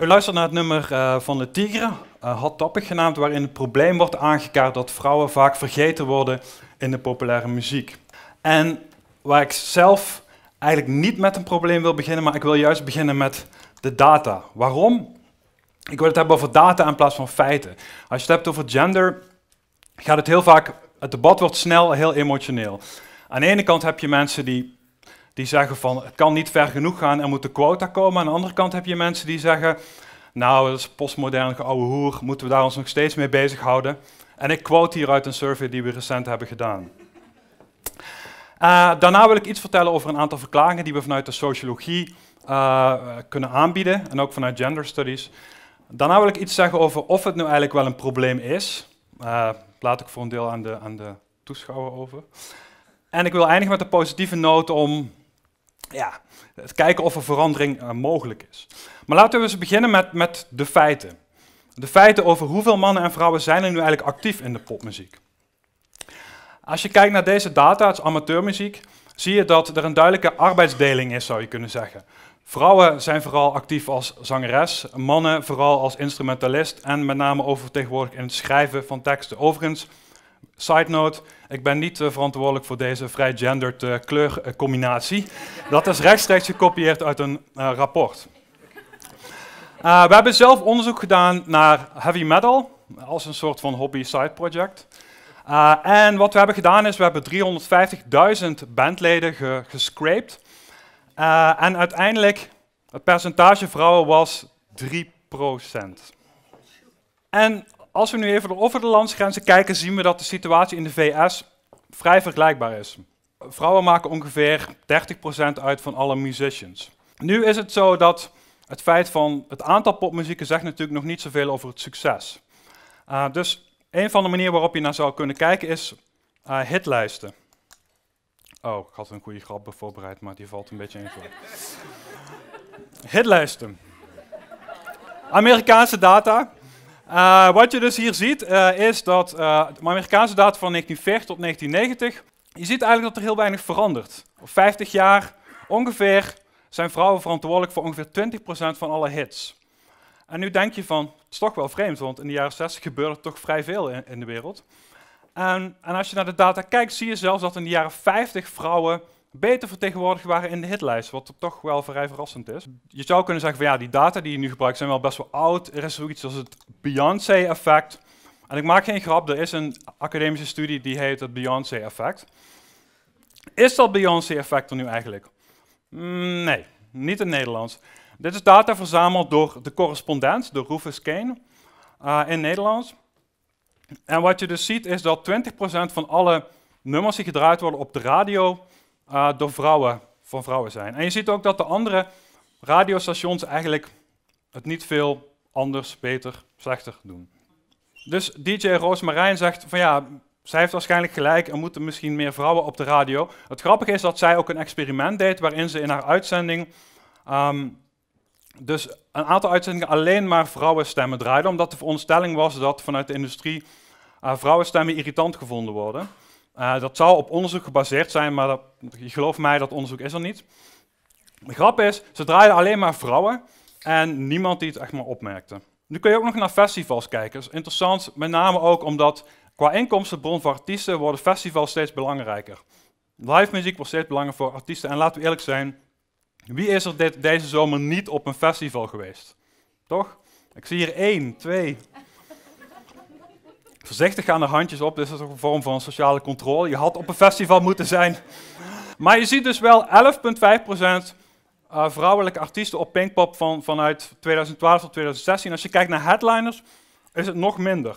U luistert naar het nummer eh, van de Tigre, uh, Hot Topic genaamd, waarin het probleem wordt aangekaart dat vrouwen vaak vergeten worden in de populaire muziek. En waar ik zelf eigenlijk niet met een probleem wil beginnen, maar ik wil juist beginnen met de data. Waarom? Ik wil het hebben over data in plaats van feiten. Als je het hebt over gender, gaat het heel vaak, het debat wordt snel heel emotioneel. Aan de ene kant heb je mensen die die zeggen van het kan niet ver genoeg gaan, er moeten quota komen. Aan de andere kant heb je mensen die zeggen, nou dat is postmodern geouwe hoer, moeten we daar ons nog steeds mee bezighouden. En ik quote hier uit een survey die we recent hebben gedaan. Eh, daarna wil ik iets vertellen over een aantal verklaringen die we vanuit de sociologie eh, kunnen aanbieden en ook vanuit gender studies. Daarna wil ik iets zeggen over of het nu eigenlijk wel een probleem is. Eh, laat ik voor een deel aan de, aan de toeschouwer over. En ik wil eindigen met een positieve noot om ja, het kijken of er verandering eh, mogelijk is. Maar laten we eens beginnen met, met de feiten. De feiten over hoeveel mannen en vrouwen zijn er nu eigenlijk actief in de popmuziek. Als je kijkt naar deze data, het amateurmuziek, zie je dat er een duidelijke arbeidsdeling is, zou je kunnen zeggen. Vrouwen zijn vooral actief als zangeres, mannen vooral als instrumentalist en met name oververtegenwoordigd in het schrijven van teksten. Overigens, Side note, ik ben niet eh, verantwoordelijk voor deze vrij gendered eh, kleurcombinatie. Dat is rechtstreeks gekopieerd uit een eh, rapport. we hebben zelf onderzoek gedaan naar heavy metal als een soort van hobby side project. en wat we hebben gedaan is, we hebben 350.000 bandleden ge gescraped. en uiteindelijk, het percentage vrouwen was 3%. En als we nu even over de landsgrenzen kijken, zien we dat de situatie in de VS vrij vergelijkbaar is. Vrouwen maken ongeveer 30% uit van alle musicians. Nu is het zo dat het feit van het aantal popmuzieken zegt natuurlijk nog niet zoveel over het succes. Eh, dus een van de manieren waarop je naar zou kunnen kijken is eh, hitlijsten. Oh, ik had een goede grap voorbereid, maar die valt een beetje in hitlijsten. Amerikaanse data, eh, wat je dus hier ziet eh, is dat eh, de Amerikaanse data van 1940 tot 1990, je ziet eigenlijk dat er heel weinig verandert. Op 50 jaar ongeveer zijn vrouwen verantwoordelijk voor ongeveer 20% van alle hits. En nu denk je van, het is toch wel vreemd, want in de jaren 60 gebeurde toch vrij veel in, de wereld. en, als je naar de data kijkt, zie je zelfs dat in de jaren 50 vrouwen beter vertegenwoordigd waren in de hitlijst, wat toch wel vrij verrassend is. Je zou kunnen zeggen van ja, die data die je nu gebruikt zijn wel best wel oud. Er is zoiets als het Beyoncé-effect. En ik maak geen grap, er is een academische studie die heet het Beyoncé-effect. Is dat Beyoncé-effect er nu eigenlijk? Mm, nee, niet in Nederlands. Dit is data verzameld door de correspondent, de Rufus Kane, eh, in Nederlands. En wat je dus ziet is dat 20% van alle nummers die gedraaid worden op de radio eh, door vrouwen, van vrouwen zijn. En je ziet ook dat de andere radiostations eigenlijk het niet veel anders, beter, slechter doen. Dus DJ Marijn zegt van ja, zij heeft waarschijnlijk gelijk, er moeten misschien meer vrouwen op de radio. Het grappige is dat zij ook een experiment deed waarin ze in haar uitzending ehm, dus een aantal uitzendingen alleen maar vrouwenstemmen draaide omdat de veronderstelling was dat vanuit de industrie eh, vrouwenstemmen irritant gevonden worden. Eh, dat zou op onderzoek gebaseerd zijn, maar geloof mij, dat onderzoek is er niet. De grap is, ze draaiden alleen maar vrouwen en niemand die het echt maar opmerkte. Nu kun je ook nog naar festivals kijken. Dat is interessant, met name ook omdat qua inkomstenbron voor artiesten worden festivals steeds belangrijker. Live muziek wordt steeds belangrijker voor artiesten. En laten we eerlijk zijn, wie is er dit, deze zomer niet op een festival geweest? Toch? Ik zie hier één, twee, Voorzichtig gaan de handjes op, Dit is toch een vorm van sociale controle. Je had op een festival moeten zijn. Maar je ziet dus wel 11,5% eh, vrouwelijke artiesten op Pinkpop van, vanuit 2012 tot 2016. Als je kijkt naar headliners, is het nog minder.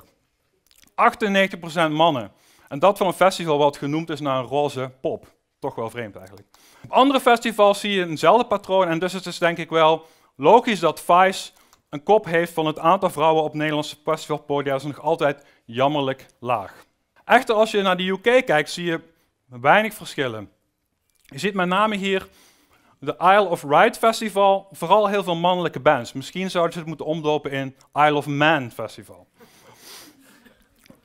98% mannen. En dat van een festival wat genoemd is naar een roze pop. Toch wel vreemd eigenlijk. Op andere festivals zie je eenzelfde patroon. En dus het is dus denk ik wel logisch dat Vice een kop heeft van het aantal vrouwen op Nederlandse festivalpodia is nog altijd jammerlijk laag. Echter, als je naar de UK kijkt, zie je weinig verschillen. Je ziet met name hier de Isle of Wight Festival, vooral heel veel mannelijke bands. Misschien zouden ze het moeten omdopen in Isle of Man Festival.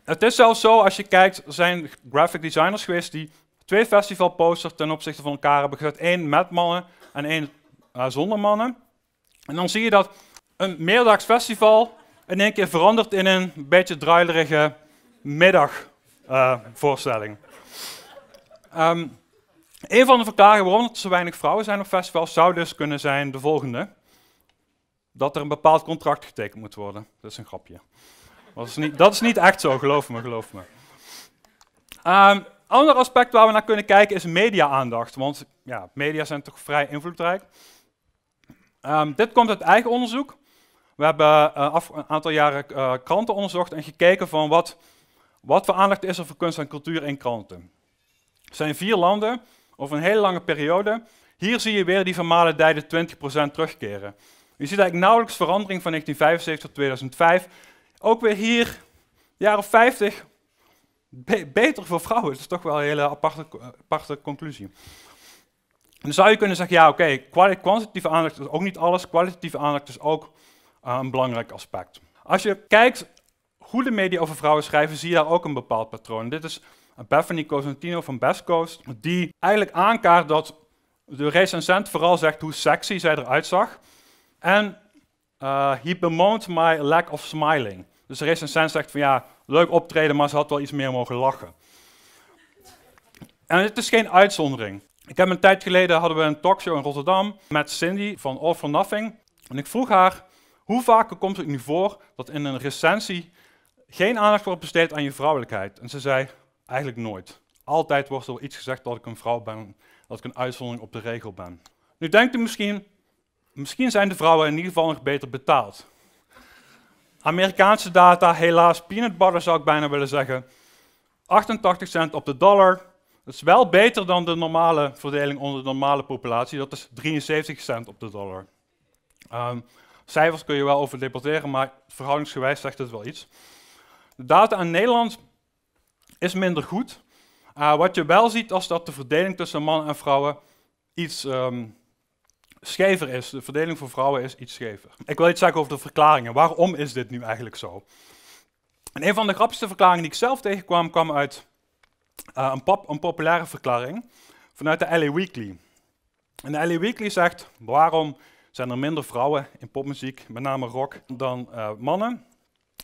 het is zelfs zo, als je kijkt, er zijn graphic designers geweest die twee festivalposters ten opzichte van elkaar hebben gezet. één met mannen en één eh, zonder mannen. En dan zie je dat een meerdaags festival in één keer veranderd in een beetje druilerige middagvoorstelling. Uh, een van de verklaringen waarom er zo weinig vrouwen zijn op festivals zou dus kunnen zijn de volgende. Dat er een bepaald contract getekend moet worden. Dat is een grapje. Dat is niet, dat is niet echt zo, geloof me, geloof me. Ehm, ander aspect waar we naar kunnen kijken is media-aandacht. Want ja, media zijn toch vrij invloedrijk. Ehm, dit komt uit eigen onderzoek. We hebben eh, af, een aantal jaren eh, kranten onderzocht en gekeken van wat, wat voor aandacht is er voor kunst en cultuur in kranten. Er zijn vier landen, over een hele lange periode. Hier zie je weer die vermalen vermalendijden 20% terugkeren. Je ziet eigenlijk nauwelijks verandering van 1975 tot 2005. Ook weer hier, jaren 50, beter voor vrouwen. Dat is toch wel een hele aparte, eh, conclusie. En dan zou je kunnen zeggen, ja oké, kwantitatieve aandacht is ook niet alles. Kwalitatieve aandacht is ook eh, een belangrijk aspect. Als je kijkt hoe de media over vrouwen schrijven, zie je daar ook een bepaald patroon. Dit is Bethany Cosentino van Best Coast, die eigenlijk aankaart dat de recensent vooral zegt hoe sexy zij eruit zag. En uh, he bemoont my lack of smiling. Dus de recensent zegt van ja, leuk optreden, maar ze had wel iets meer mogen lachen. En het is geen uitzondering. Ik heb een tijd geleden hadden we een talkshow in Rotterdam met Cindy van All for Nothing. En ik vroeg haar hoe vaak komt het nu voor dat in een recensie geen aandacht wordt besteed aan je vrouwelijkheid? En ze zei, eigenlijk nooit. Altijd wordt er iets gezegd dat ik een vrouw ben, dat ik een uitzondering op de regel ben. Nu denkt u misschien, misschien zijn de vrouwen in ieder geval nog beter betaald. Amerikaanse data, helaas peanut butter zou ik bijna willen zeggen. 88 cent op de dollar. Dat is wel beter dan de normale verdeling onder de normale populatie. Dat is 73 cent op de dollar. Um, Cijfers kun je wel over debatteren, maar verhoudingsgewijs zegt het wel iets. De data in Nederland is minder goed. Eh, wat je wel ziet is dat de verdeling tussen mannen en vrouwen iets ehm, schever is. De verdeling voor vrouwen is iets schever. Ik wil iets zeggen over de verklaringen. Waarom is dit nu eigenlijk zo? En een van de grappigste verklaringen die ik zelf tegenkwam, kwam uit eh, een, pop, een populaire verklaring vanuit de LA Weekly. En de LA Weekly zegt waarom zijn er minder vrouwen in popmuziek, met name rock, dan uh, mannen.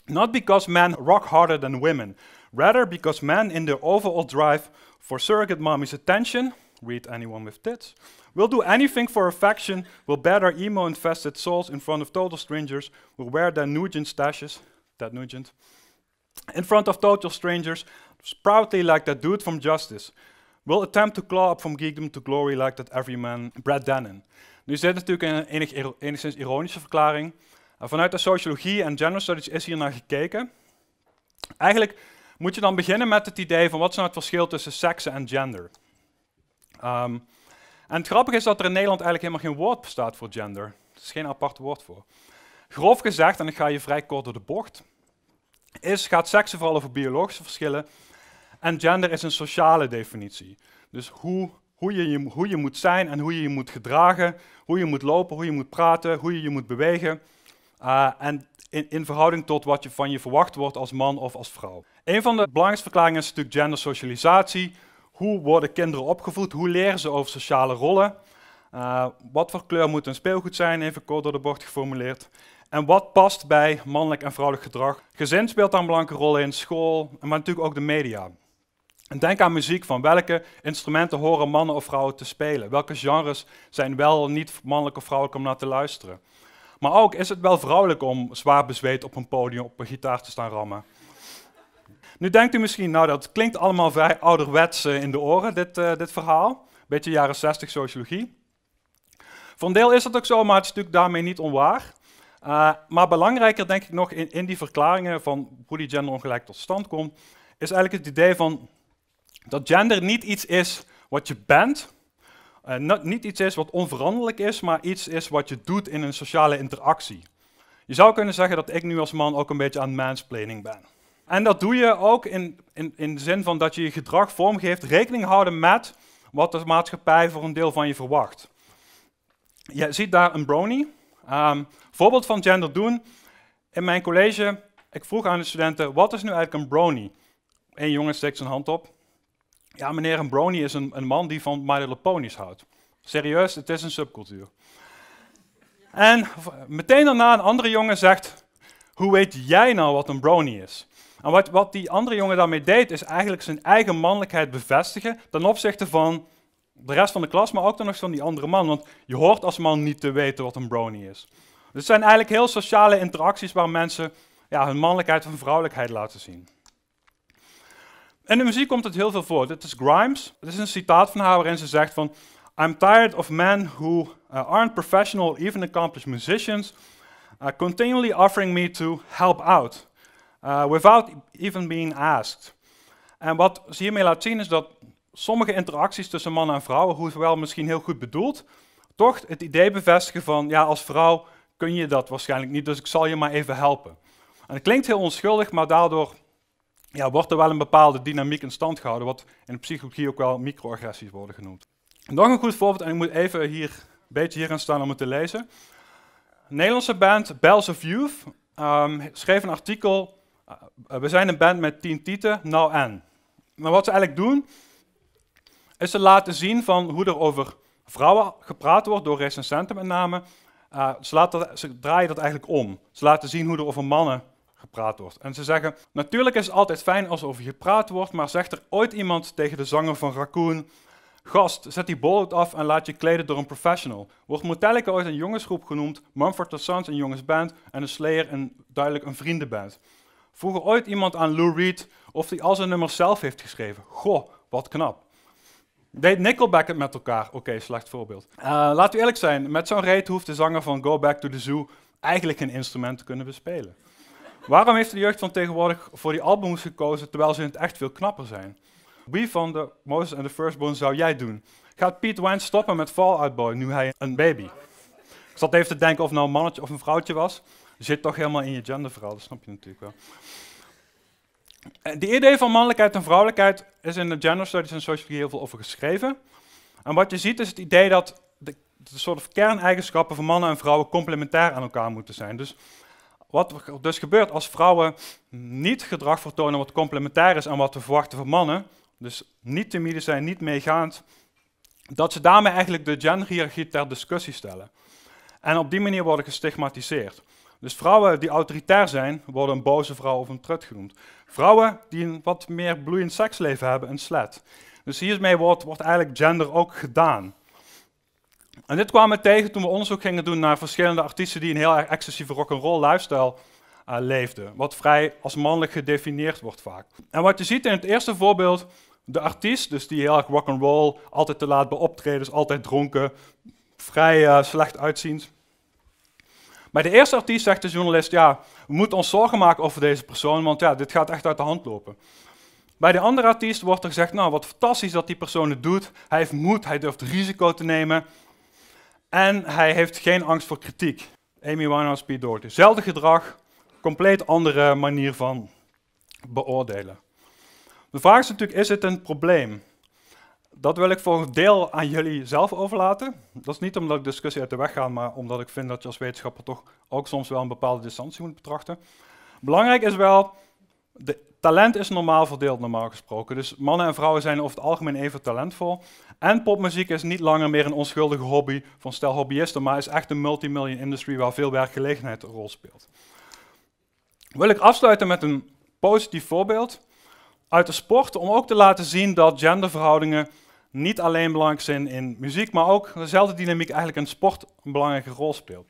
Not because men rock harder than women, rather because men in their overall drive for surrogate mommy's attention, read anyone with tits, will do anything for affection, will bear their emo-infested souls in front of total strangers, will wear their Nugent stashes, that Nugent, in front of total strangers, proudly like that dude from Justice, will attempt to claw up from geekdom to glory like that everyman Brad Dannon. Nu is dit natuurlijk een enig, enigszins ironische verklaring. Eh, vanuit de sociologie en gender studies is hier naar gekeken. Eigenlijk moet je dan beginnen met het idee van wat is nou het verschil tussen seksen en gender. Ehm, en het grappige is dat er in Nederland eigenlijk helemaal geen woord bestaat voor gender. Er is geen apart woord voor. Grof gezegd, en ik ga je vrij kort door de bocht, is, gaat seksen vooral over biologische verschillen en gender is een sociale definitie. Dus hoe hoe je, hoe je moet zijn en hoe je je moet gedragen, hoe je moet lopen, hoe je moet praten, hoe je je moet bewegen. Eh, en in, in, verhouding tot wat je van je verwacht wordt als man of als vrouw. Een van de belangrijkste verklaringen is natuurlijk gendersocialisatie. Hoe worden kinderen opgevoed? Hoe leren ze over sociale rollen? Eh, wat voor kleur moet een speelgoed zijn? Even kort door de bocht geformuleerd. En wat past bij mannelijk en vrouwelijk gedrag? Gezin speelt daar een belangrijke rol in, school, maar natuurlijk ook de media. En denk aan muziek, van welke instrumenten horen mannen of vrouwen te spelen? Welke genres zijn wel niet mannelijk of vrouwelijk om naar te luisteren? Maar ook, is het wel vrouwelijk om zwaar bezweet op een podium op een gitaar te staan rammen? Nu denkt u misschien, nou dat klinkt allemaal vrij ouderwets eh, in de oren, dit, uh, dit verhaal. Beetje jaren 60 sociologie. Voor een deel is dat ook zo, maar het is natuurlijk daarmee niet onwaar. Eh, maar belangrijker denk ik nog in, in die verklaringen van hoe die ongelijk tot stand komt, is eigenlijk het idee van dat gender niet iets is wat je bent, eh, not, niet iets is wat onveranderlijk is, maar iets is wat je doet in een sociale interactie. Je zou kunnen zeggen dat ik nu als man ook een beetje aan mansplaining ben. En dat doe je ook in, in, in de zin van dat je je gedrag vormgeeft, rekening houden met wat de maatschappij voor een deel van je verwacht. Je ziet daar een brony. Ehm, voorbeeld van gender doen. In mijn college, ik vroeg aan de studenten, wat is nu eigenlijk een brony? Eén jongen steekt zijn hand op. Ja, meneer, een brony is een, een man die van My Little Ponies houdt. Serieus, het is een subcultuur. En meteen daarna een andere jongen zegt, hoe weet jij nou wat een brony is? En wat, wat die andere jongen daarmee deed, is eigenlijk zijn eigen mannelijkheid bevestigen ten opzichte van de rest van de klas, maar ook dan nog van die andere man. Want je hoort als man niet te weten wat een brony is. Dus het zijn eigenlijk heel sociale interacties waar mensen ja, hun mannelijkheid en vrouwelijkheid laten zien. In de muziek komt het heel veel voor. Dit is Grimes. Dit is een citaat van haar waarin ze zegt van... I'm tired of men who uh, aren't professional, even accomplished musicians, uh, continually offering me to help out, uh, without even being asked. En wat ze hiermee laat zien is dat sommige interacties tussen mannen en vrouwen, hoewel misschien heel goed bedoeld, toch het idee bevestigen van, ja, als vrouw kun je dat waarschijnlijk niet, dus ik zal je maar even helpen. En het klinkt heel onschuldig, maar daardoor ja, wordt er wel een bepaalde dynamiek in stand gehouden, wat in de psychologie ook wel microagressies worden genoemd. Nog een goed voorbeeld, en ik moet even hier een beetje hierin staan om het te lezen. Een Nederlandse band Bells of Youth ehm, schreef een artikel, eh, we zijn een band met tien tieten, nou en. Maar wat ze eigenlijk doen, is ze laten zien van hoe er over vrouwen gepraat wordt, door recensenten met name. Eh, ze, laten, ze draaien dat eigenlijk om. Ze laten zien hoe er over mannen gepraat wordt. En ze zeggen, natuurlijk is het altijd fijn als over gepraat wordt, maar zegt er ooit iemand tegen de zanger van Raccoon, Gast, zet die bollet af en laat je kleden door een professional. Wordt Metallica ooit een jongensgroep genoemd, Mumford Sons een jongensband en een Slayer een, duidelijk een vriendenband? Vroeg er ooit iemand aan Lou Reed of hij al zijn nummers zelf heeft geschreven? Goh, wat knap. Deed Nickelback het met elkaar? Oké, slecht voorbeeld. Uh, eh, laten we eerlijk zijn, met zo'n reet hoeft de zanger van Go Back to the Zoo eigenlijk geen instrument te kunnen bespelen. Waarom heeft de jeugd van tegenwoordig voor die albums gekozen terwijl ze in het echt veel knapper zijn? Wie van de Moses and the Firstborn zou jij doen? Gaat Pete Wine stoppen met Fallout Boy nu hij een baby? Ik zat even te denken of nou een mannetje of een vrouwtje was. Zit toch helemaal in je genderverhaal, dat snap je natuurlijk wel. Eh, de idee van mannelijkheid en vrouwelijkheid is in de gender studies en sociologie heel veel over geschreven. En wat je ziet is het idee dat de, soort kerneigenschappen van mannen en vrouwen complementair aan elkaar moeten zijn. Dus wat er dus gebeurt als vrouwen niet gedrag vertonen wat complementair is aan wat we verwachten van mannen, dus niet timide zijn, niet meegaand, dat ze daarmee eigenlijk de genderhierarchie ter discussie stellen. En op die manier worden gestigmatiseerd. Dus vrouwen die autoritair zijn, worden een boze vrouw of een trut genoemd. Vrouwen die een wat meer bloeiend seksleven hebben, een slet. Dus hiermee wordt eigenlijk gender ook gedaan. En dit kwamen we tegen toen we onderzoek gingen doen naar verschillende artiesten die een heel erg excessieve rock'n'roll lifestyle uh, leefden. Wat vrij als mannelijk gedefinieerd wordt vaak. En wat je ziet in het eerste voorbeeld, de artiest, dus die heel erg rock'n'roll, altijd te laat bij optredens, altijd dronken, vrij eh, slecht uitziend. Bij de eerste artiest zegt de journalist, ja, we moeten ons zorgen maken over deze persoon, want ja, dit gaat echt uit de hand lopen. Bij de andere artiest wordt er gezegd, nou wat fantastisch dat die persoon het doet. Hij heeft moed, hij durft risico te nemen. En hij heeft geen angst voor kritiek. Amy Winehouse, Pete Doherty. Hetzelfde gedrag, compleet andere manier van beoordelen. De vraag is natuurlijk, is het een probleem? Dat wil ik voor een deel aan jullie zelf overlaten. Dat is niet omdat ik discussie uit de weg ga, maar omdat ik vind dat je als wetenschapper toch ook soms wel een bepaalde distantie moet betrachten. Belangrijk is wel de Talent is normaal verdeeld, normaal gesproken. Dus mannen en vrouwen zijn over het algemeen even talentvol. En popmuziek is niet langer meer een onschuldige hobby van stel hobbyisten, maar is echt een multimillion industry waar veel werkgelegenheid een rol speelt. Wil ik afsluiten met een positief voorbeeld uit de sport, om ook te laten zien dat genderverhoudingen niet alleen belangrijk zijn in muziek, maar ook dezelfde dynamiek eigenlijk in sport een belangrijke rol speelt.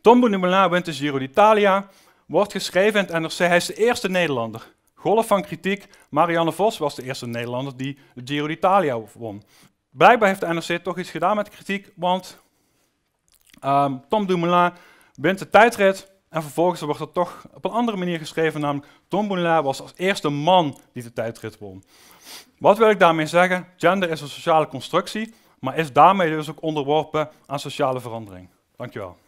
Tom Dumoulin wint de Giro d'Italia wordt geschreven in het NRC. Hij is de eerste Nederlander. Golf van kritiek. Marianne Vos was de eerste Nederlander die de Giro d'Italia won. Blijkbaar heeft de NRC toch iets gedaan met kritiek, want um, Tom Dumoulin wint de tijdrit. En vervolgens wordt er toch op een andere manier geschreven, namelijk Tom Dumoulin was als eerste man die de tijdrit won. Wat wil ik daarmee zeggen? Gender is een sociale constructie, maar is daarmee dus ook onderworpen aan sociale verandering. Dankjewel.